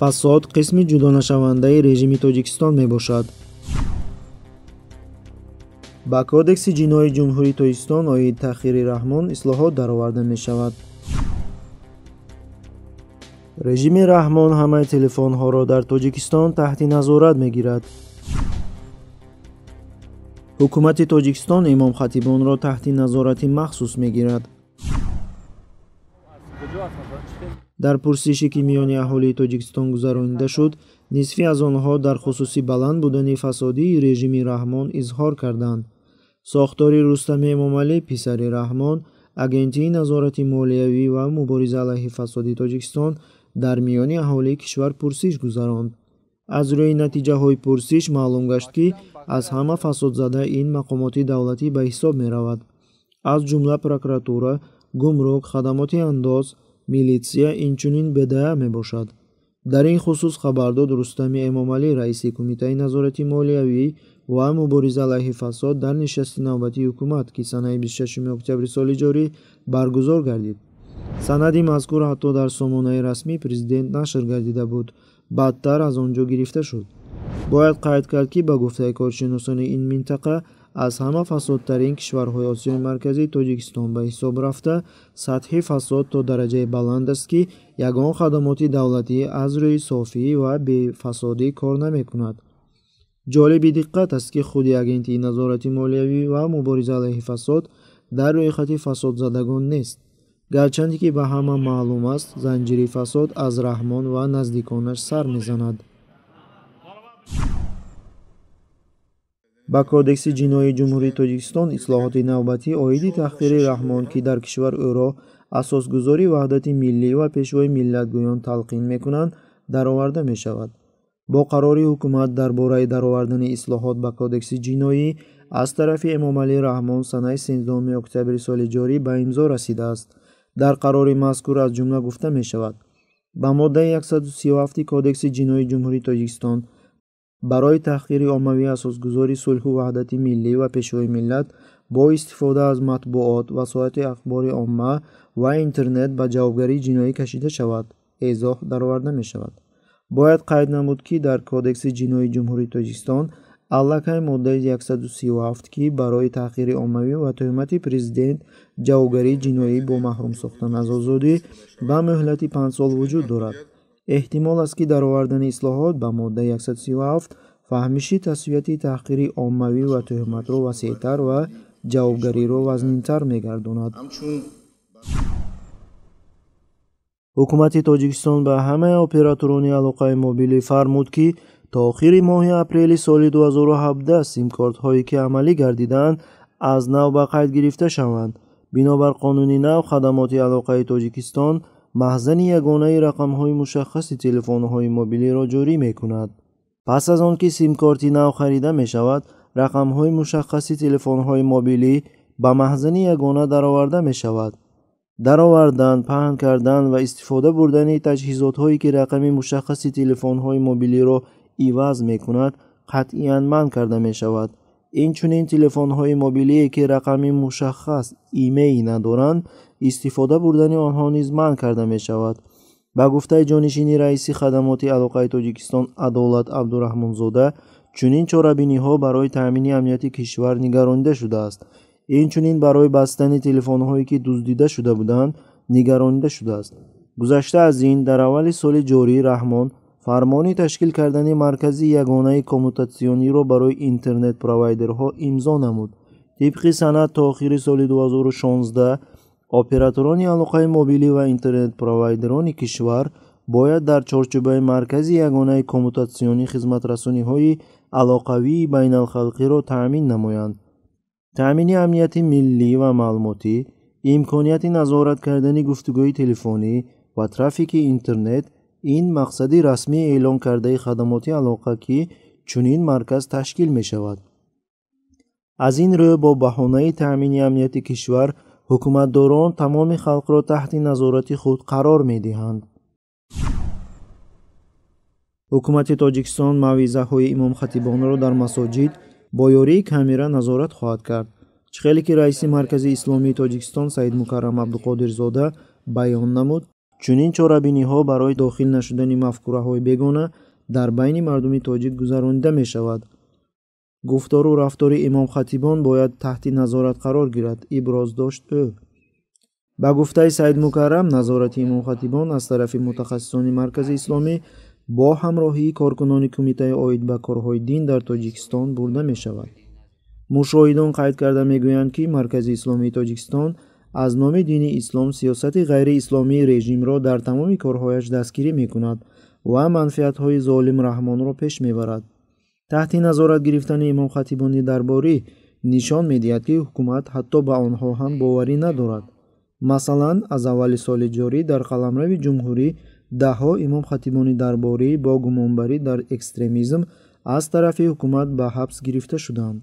фасод қисми ҷудонашавандаи режими тоҷикистон мебошад ба кодекси ҷиноии ҷумҳурии тоҷикистон оиди таъхири раҳмон ислоҳот дароварда мешавад режими раҳмон ҳамаи телефонҳоро дар тоҷикистон таҳти назорат мегирад ҳукумати тоҷикистон имомхатибонро таҳти назорати махсус мегирад дар пурсиши ки миёни аҳолии тоҷикистон гузаронида шуд нисфи аз онҳо дар хусуси баланд будани фасодии режими раҳмон изҳор карданд сохтори рустаме эмомалӣ писари раҳмон агентии назорати молиявӣ ва мубориза алайҳи фасоди тоҷикистон дар миёни аҳолии кишвар пурсиш гузаронд аз рӯи натиҷаҳои пурсиш маълум гашт ки аз ҳама фасодзада ин мақомоти давлатӣ ба ҳисоб меравад аз ҷумла прокуратура гумрук хадамоти андоз милитсия инчунин бедаа мебошад дар ин хусус хабардод рустами эмомалӣ раиси кумитаи назорати молиявӣ ва мубориза алайҳи фасод дар нишасти навбатии ҳукумат ки санаи 26 октябри соли ҷорӣ баргузор гардид санади мазкур ҳатто дар сомонаи расми президент нашр гардида буд бадтар аз он ҷо гирифта шуд бояд қайд кард ки ба гуфтаи коршиносони ин минтақа аз ҳама фасодтарин кишварҳои осиёи марказӣ тоҷикистон ба ҳисоб рафта сатҳи фасод то дараҷаи баланд аст ки ягон хадамоти давлатӣ аз рӯи софӣ ва бефасодӣ кор намекунад ҷолиби диққат аст ки худи агентии назорати молиявӣ ва мубориза алайҳи фасод дар рӯйхати фасодзадагон нест гарчанде ки ба ҳама маълум аст занҷири фасод аз раҳмон ва наздиконаш сар мезанад ба кодекси ҷиноии ҷумҳурии тоҷикистон ислоҳоти навбатӣ оиди тахдири раҳмон ки дар кишвар ӯро асосгузори ваҳдати миллӣ ва пешвои миллатгӯён талқин мекунанд дароварда мешавад бо қарори ҳукумат дар бораи даровардани ислоҳот ба кодекси ҷиноӣ аз тарафи эмомалӣ раҳмон санаи 1сдум октябри соли ҷорӣ ба имзо расидааст дар қарори мазкур аз ҷумла гуфта мешавад ба моддаи 137 кодекси ҷиноии ҷумҳурии тоҷикистон барои тахқири оммавӣ асосгузори сулҳу ваҳдати миллӣ ва пешвои миллат бо истифода аз матбуот васоити ахбори омма ва интернет ба ҷавобгарии ҷиноӣ кашида шавад эзоҳ дароварда мешавад бояд қайд намуд ки дар кодекси ҷинои ҷумҳурии тоҷикистон аллакай моддаи 137 ки барои тахқири оммавӣ ва тӯҳмати президент ҷавобгарии ҷиноӣ бо маҳрум сохтан аз озодӣ ва муҳлати панҷ сол вуҷуд дорад эҳтимол аст ки дар овардани ислоҳот ба модда 137 фаҳмиши тасвияти таҳқири оммавӣ ва тӯҳматро васеътар ва ҷавобгариро вазнинтар мегардонад ҳукумати тоҷикистон ба ҳамаи операторони алоқаи мобилӣ фармуд ки то охири моҳи апрели соли 2017 симкортҳое ки амалӣ гардидаанд аз нав ба қайд гирифта шаванд бинобар қонуни нав хадамоти алоқаи тоҷикистон махзани ягонаи рақамҳои мушаххаси телефонҳои мобилиро ҷорӣ мекунад пас аз он ки симкорти нав харида мешавад рақамҳои мушаххаси телефонҳои мобилӣ ба маҳзани ягона дароварда мешавад даровардан паҳн кардан ва истифода бурдани таҷҳизотҳое ки рақами мушаххаси телефонҳои мобилиро иваз мекунад қатъиян манъ карда мешавад инчунин телефонҳои мобилие ки рақами мушаххас имеи надоранд истифода бурдани онҳо низ манъ карда мешавад ба гуфтаи ҷонишини раиси хадамоти алоқаи тоҷикистон адолат абдураҳмонзода чунин чорабиниҳо барои таъмини амнияти кишвар нигаронида шудааст инчунин барои бастани телефонҳое ки дуздида шуда буданд нигаронида шудааст гузашта аз ин дар аввали соли ҷорӣ раҳмон фармони ташкил кардани маркази ягонаи коммутатсиониро барои интернет провайдерҳо имзо намуд тибқи санад то охири соли 2016 операторони алоқаи мобилӣ ва интернет-провайдерони кишвар бояд дар чорчӯбаи маркази ягонаи коммутатсиони хизматрасониҳои алоқавии байналхалқиро таъмин намоянд таъмини амнияти миллӣ ва маълумотӣ имконияти назорат кардани гуфтугӯи телефонӣ ва трафики интернет ин мақсади расмӣ эълон кардаи хадамоти алоқа ки чунин марказ ташкил мешавад аз ин рӯ бо баҳонаи таъмини амнияти кишвар ҳукуматдорон тамоми халқро таҳти назорати худ қарор медиҳанд ҳукумати тоҷикистон мавъизаҳои имомхатибонро дар масоҷид бо ёрии камера назорат хоҳад кард чӣ хеле ки раиси маркази исломии тоҷикистон саид мукаррам абдуқодирзода баён намуд чунин чорабиниҳо барои дохил нашудани мафкураҳои бегона дар байни мардуми тоҷик гузаронида мешавад гуфтору рафтори имомхатибон бояд таҳти назорат қарор гирад иброз дошт ӯ ба гуфтаи саид мукаррам назорати имомхатибон аз тарафи мутахассисони маркази исломӣ бо ҳамроҳии коркунони кумитаи оид ба корҳои дин дар тоҷикистон бурда мешавад мушоҳидон қайд карда мегӯянд ки маркази исломии тоҷикистон аз номи дини ислом сиёсати ғайриисломии режимро дар тамоми корҳояш дастгирӣ мекунад ва манфиатҳои золимраҳмонро пеш мебарад таҳти назорат гирифтани имомхатибонӣ дарборӣ нишон медиҳад ки ҳукумат ҳатто ба онҳо ҳам боварӣ надорад масалан аз аввали соли ҷорӣ дар қаламрави ҷумҳурӣ даҳҳо имомхатибони дарборӣ бо гумонбарӣ дар экстремизм аз тарафи ҳукумат ба ҳабс гирифта шуданд